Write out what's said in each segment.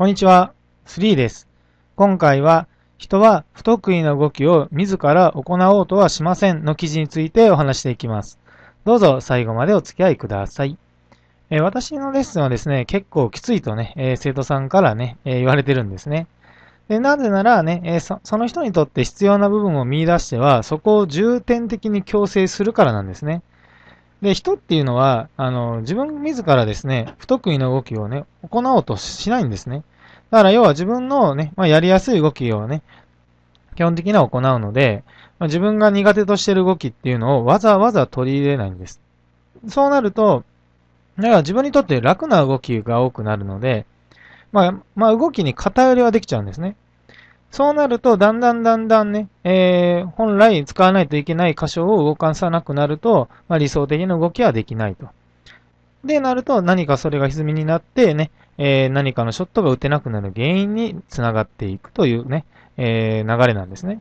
こんにちは。3です。今回は、人は不得意な動きを自ら行おうとはしませんの記事についてお話していきます。どうぞ最後までお付き合いください。え私のレッスンはですね、結構きついとね、え生徒さんからね、え言われてるんですね。でなぜならね、えその人にとって必要な部分を見出しては、そこを重点的に強制するからなんですね。で、人っていうのは、あの、自分自らですね、不得意な動きをね、行おうとしないんですね。だから要は自分のね、まあ、やりやすい動きをね、基本的には行うので、まあ、自分が苦手としてる動きっていうのをわざわざ取り入れないんです。そうなると、だから自分にとって楽な動きが多くなるので、まあ、まあ、動きに偏りはできちゃうんですね。そうなると、だんだんだんだんね、えー、本来使わないといけない箇所を動かさなくなると、まあ、理想的な動きはできないと。で、なると、何かそれが歪みになってね、えー、何かのショットが打てなくなる原因につながっていくというね、えー、流れなんですね。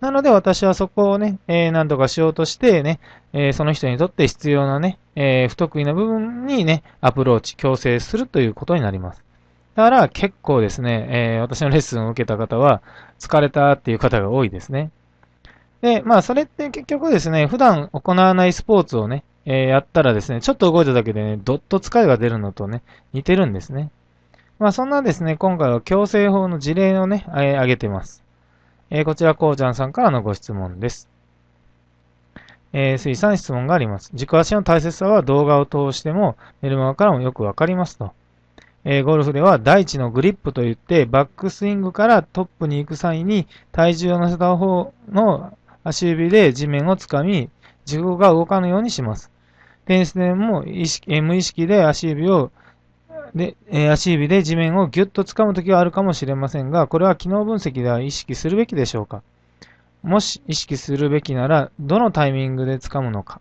なので私はそこをね、えー、何とかしようとしてね、えー、その人にとって必要なね、えー、不得意な部分にね、アプローチ、強制するということになります。だから結構ですね、えー、私のレッスンを受けた方は、疲れたっていう方が多いですね。で、まあ、それって結局ですね、普段行わないスポーツをね、えー、やったらですね、ちょっと動いただけでね、どっと疲れが出るのとね、似てるんですね。まあ、そんなですね、今回は強制法の事例をね、えー、げてます。えー、こちら、こうちゃんさんからのご質問です。えー、水産質問があります。軸足の大切さは動画を通しても、メルマガからもよくわかりますと。えー、ゴルフでは大地のグリップといって、バックスイングからトップに行く際に、体重を乗せた方の足指で地面をつかみ、地分が動かぬようにします。テニスでも意識、えー、無意識で足指をで、えー、足指で地面をぎゅっと掴むときはあるかもしれませんが、これは機能分析では意識するべきでしょうかもし意識するべきなら、どのタイミングで掴むのか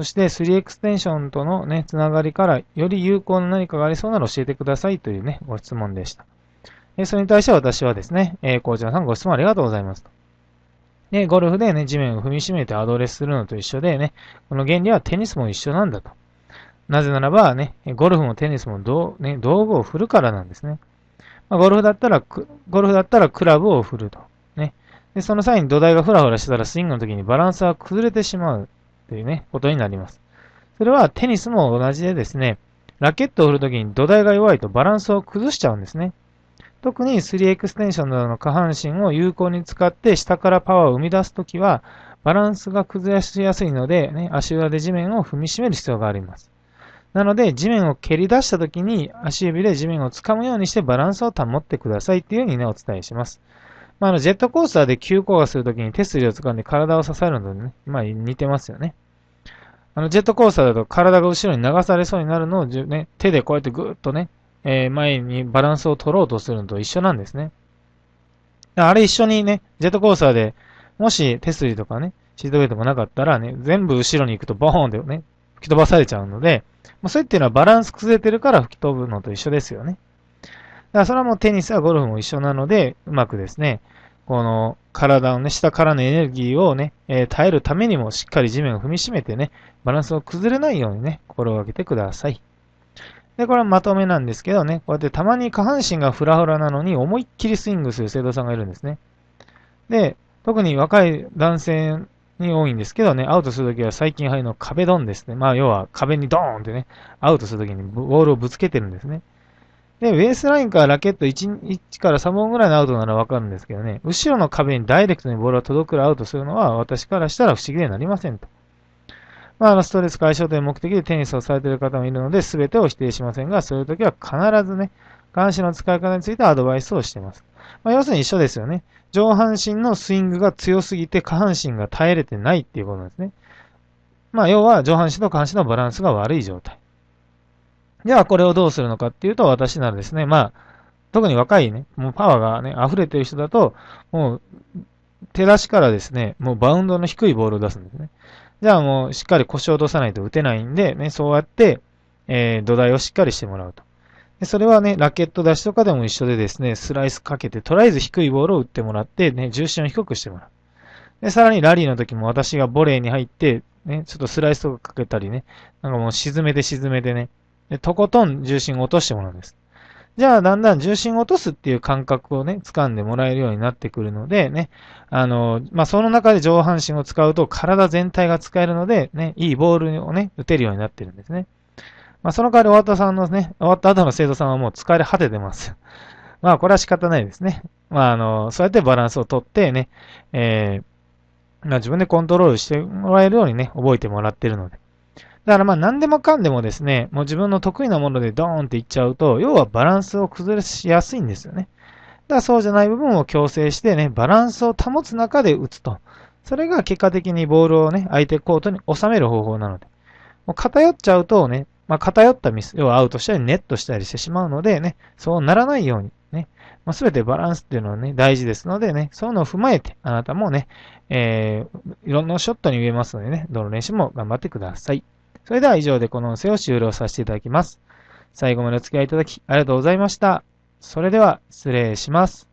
そして3エクステンションとのね、つながりからより有効な何かがありそうなら教えてくださいというね、ご質問でした。えそれに対して私はですね、えー、校長さんご質問ありがとうございますと。で、ゴルフでね、地面を踏みしめてアドレスするのと一緒でね、この原理はテニスも一緒なんだと。なぜならばね、ゴルフもテニスもどう、ね、道具を振るからなんですね。まあ、ゴルフだったら、ゴルフだったらクラブを振ると。ね。で、その際に土台がふらふらしてたらスイングの時にバランスは崩れてしまう。というね、ことになります。それはテニスも同じでですね、ラケットを振るときに土台が弱いとバランスを崩しちゃうんですね。特に3エクステンションなどの下半身を有効に使って下からパワーを生み出すときは、バランスが崩しやすいので、ね、足裏で地面を踏みしめる必要があります。なので、地面を蹴り出したときに足指で地面を掴むようにしてバランスを保ってくださいっていうふうにね、お伝えします。まあ、あの、ジェットコースターで急降下するときに手すりを掴んで体を支えるのでね、まあ、似てますよね。あの、ジェットコースターだと体が後ろに流されそうになるのを、ね、手でこうやってぐっとね、えー、前にバランスを取ろうとするのと一緒なんですね。あれ一緒にね、ジェットコースターで、もし手すりとかね、シートベルトもなかったらね、全部後ろに行くとボーンってね、吹き飛ばされちゃうので、もうそれっていうのはバランス崩れてるから吹き飛ぶのと一緒ですよね。だからそれはもうテニスやゴルフも一緒なので、うまくですね、この、体のね、下からのエネルギーをね、えー、耐えるためにもしっかり地面を踏みしめてね、バランスを崩れないようにね、心がけてください。で、これはまとめなんですけどね、こうやってたまに下半身がフラフラなのに思いっきりスイングする生徒さんがいるんですね。で、特に若い男性に多いんですけどね、アウトするときは最近肺の壁ドンですね。まあ、要は壁にドーンってね、アウトするときにボールをぶつけてるんですね。で、ベースラインからラケット 1, 1から3本ぐらいのアウトならわかるんですけどね、後ろの壁にダイレクトにボールが届くアウトするのは私からしたら不思議ではなりませんと。まあ、の、ストレス解消という目的でテニスをされている方もいるので、全てを否定しませんが、そういう時は必ずね、監視の使い方についてアドバイスをしています。まあ、要するに一緒ですよね。上半身のスイングが強すぎて下半身が耐えれてないっていうことですね。まあ、要は上半身と下半身のバランスが悪い状態。じゃあこれをどうするのかっていうと、私ならですね、まあ、特に若いね、もうパワーがね、溢れてる人だと、もう、手出しからですね、もうバウンドの低いボールを出すんですね。じゃあもうしっかり腰を落とさないと打てないんで、ね、そうやって、えー、土台をしっかりしてもらうと。でそれはね、ラケット出しとかでも一緒でですね、スライスかけて、とりあえず低いボールを打ってもらって、ね、重心を低くしてもらう。で、さらにラリーの時も私がボレーに入って、ね、ちょっとスライスとかかけたりね、なんかもう沈めて沈めてね、でとことん重心を落としてもらうんです。じゃあ、だんだん重心を落とすっていう感覚をね、掴んでもらえるようになってくるので、ね、あの、まあ、その中で上半身を使うと体全体が使えるので、ね、いいボールをね、打てるようになってるんですね。まあ、その代わり終わったさんのね、終わった後の生徒さんはもう疲れ果ててます。まあ、これは仕方ないですね。まあ、あの、そうやってバランスをとってね、えー、まあ、自分でコントロールしてもらえるようにね、覚えてもらってるので。だからまあ何でもかんでもですね、もう自分の得意なものでドーンっていっちゃうと、要はバランスを崩しやすいんですよね。だからそうじゃない部分を強制してね、バランスを保つ中で打つと。それが結果的にボールをね、相手コートに収める方法なので。もう偏っちゃうとね、まあ、偏ったミス、要はアウトしたりネットしたりしてしまうのでね、そうならないようにね、まあ、全てバランスっていうのはね、大事ですのでね、そういうのを踏まえて、あなたもね、えー、いろんなショットに見えますのでね、どの練習も頑張ってください。それでは以上でこの音声を終了させていただきます。最後までお付き合いいただきありがとうございました。それでは失礼します。